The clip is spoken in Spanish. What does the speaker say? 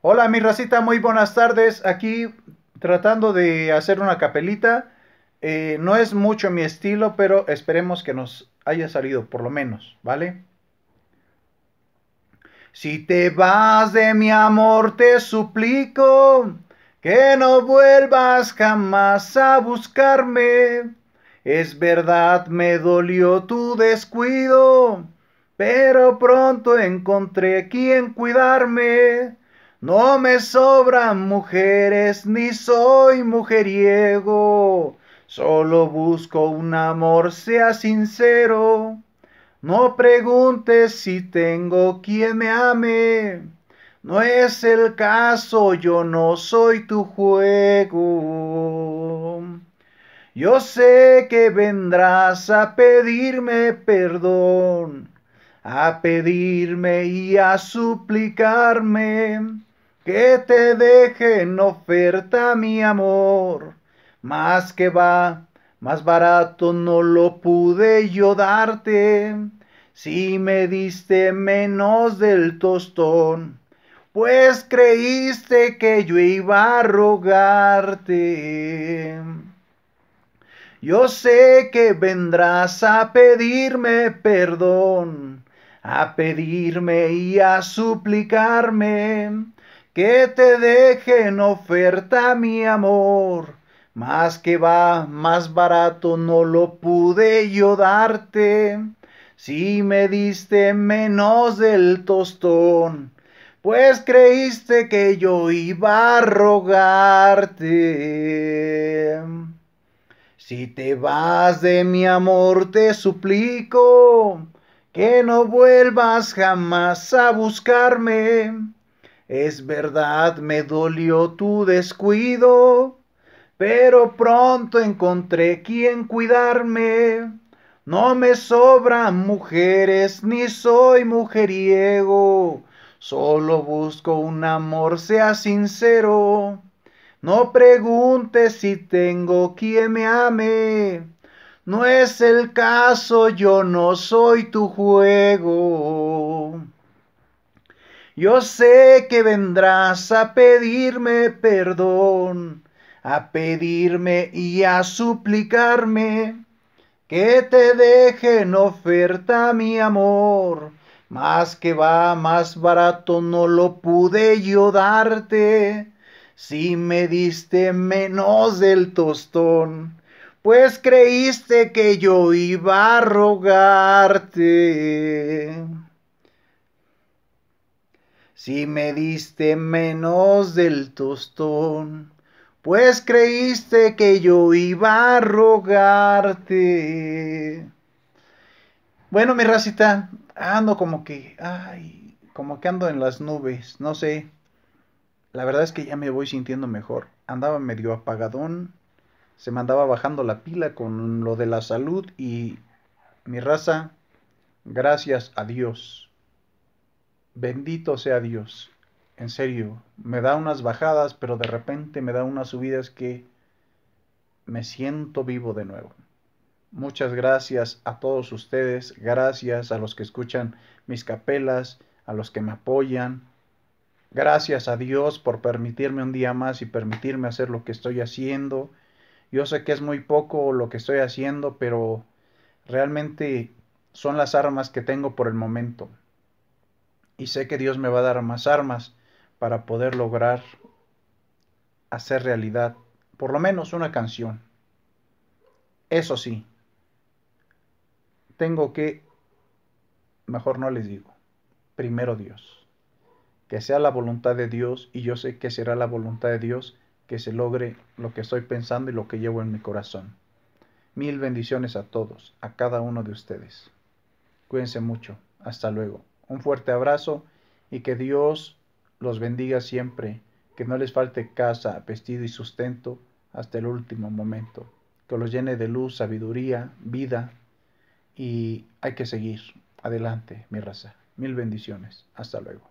Hola mi racita, muy buenas tardes. Aquí tratando de hacer una capelita. Eh, no es mucho mi estilo, pero esperemos que nos haya salido por lo menos, ¿vale? Si te vas de mi amor, te suplico que no vuelvas jamás a buscarme. Es verdad, me dolió tu descuido, pero pronto encontré quien cuidarme. No me sobran mujeres ni soy mujeriego. Solo busco un amor, sea sincero. No preguntes si tengo quien me ame. No es el caso, yo no soy tu juego. Yo sé que vendrás a pedirme perdón, a pedirme y a suplicarme que te deje en oferta mi amor. Más que va, más barato no lo pude yo darte, si me diste menos del tostón, pues creíste que yo iba a rogarte. Yo sé que vendrás a pedirme perdón, a pedirme y a suplicarme que te dejen oferta mi amor. Más que va, más barato no lo pude yo darte. Si me diste menos del tostón, pues creíste que yo iba a rogarte. Si te vas de mi amor, te suplico que no vuelvas jamás a buscarme es verdad, me dolió tu descuido, pero pronto encontré quien cuidarme. No me sobran mujeres, ni soy mujeriego. Solo busco un amor, sea sincero. No preguntes si tengo quien me ame. No es el caso, yo no soy tu juego. Yo sé que vendrás a pedirme perdón, a pedirme y a suplicarme que te deje en oferta mi amor. Más que va, más barato no lo pude yo darte. Si me diste menos del tostón, pues creíste que yo iba a rogarte si me diste menos del tostón, pues creíste que yo iba a rogarte. Bueno, mi racita, ando como que, ay, como que ando en las nubes, no sé. La verdad es que ya me voy sintiendo mejor. Andaba medio apagadón, se me andaba bajando la pila con lo de la salud y mi raza, gracias a Dios Bendito sea Dios. En serio, me da unas bajadas, pero de repente me da unas subidas que me siento vivo de nuevo. Muchas gracias a todos ustedes, gracias a los que escuchan mis capelas, a los que me apoyan. Gracias a Dios por permitirme un día más y permitirme hacer lo que estoy haciendo. Yo sé que es muy poco lo que estoy haciendo, pero realmente son las armas que tengo por el momento y sé que Dios me va a dar más armas para poder lograr hacer realidad por lo menos una canción. Eso sí, tengo que, mejor no les digo, primero Dios. Que sea la voluntad de Dios y yo sé que será la voluntad de Dios que se logre lo que estoy pensando y lo que llevo en mi corazón. Mil bendiciones a todos, a cada uno de ustedes. Cuídense mucho. Hasta luego. Un fuerte abrazo y que Dios los bendiga siempre, que no les falte casa, vestido y sustento hasta el último momento, que los llene de luz, sabiduría, vida y hay que seguir adelante, mi raza. Mil bendiciones. Hasta luego.